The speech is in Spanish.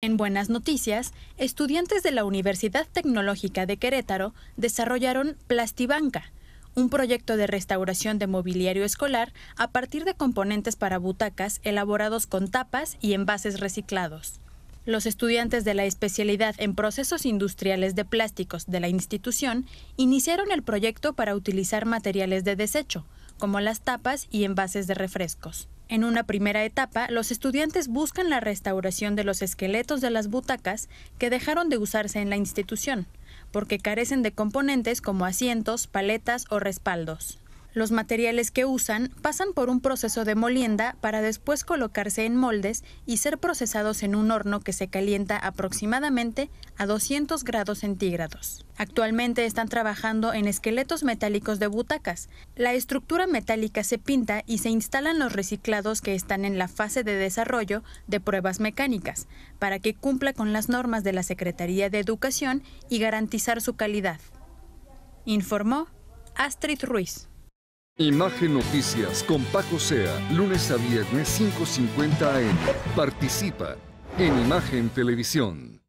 En buenas noticias, estudiantes de la Universidad Tecnológica de Querétaro desarrollaron Plastibanca, un proyecto de restauración de mobiliario escolar a partir de componentes para butacas elaborados con tapas y envases reciclados. Los estudiantes de la especialidad en procesos industriales de plásticos de la institución iniciaron el proyecto para utilizar materiales de desecho, como las tapas y envases de refrescos. En una primera etapa, los estudiantes buscan la restauración de los esqueletos de las butacas que dejaron de usarse en la institución, porque carecen de componentes como asientos, paletas o respaldos. Los materiales que usan pasan por un proceso de molienda para después colocarse en moldes y ser procesados en un horno que se calienta aproximadamente a 200 grados centígrados. Actualmente están trabajando en esqueletos metálicos de butacas. La estructura metálica se pinta y se instalan los reciclados que están en la fase de desarrollo de pruebas mecánicas para que cumpla con las normas de la Secretaría de Educación y garantizar su calidad. Informó Astrid Ruiz. Imagen Noticias con Paco Sea, lunes a viernes 5.50 am. Participa en Imagen Televisión.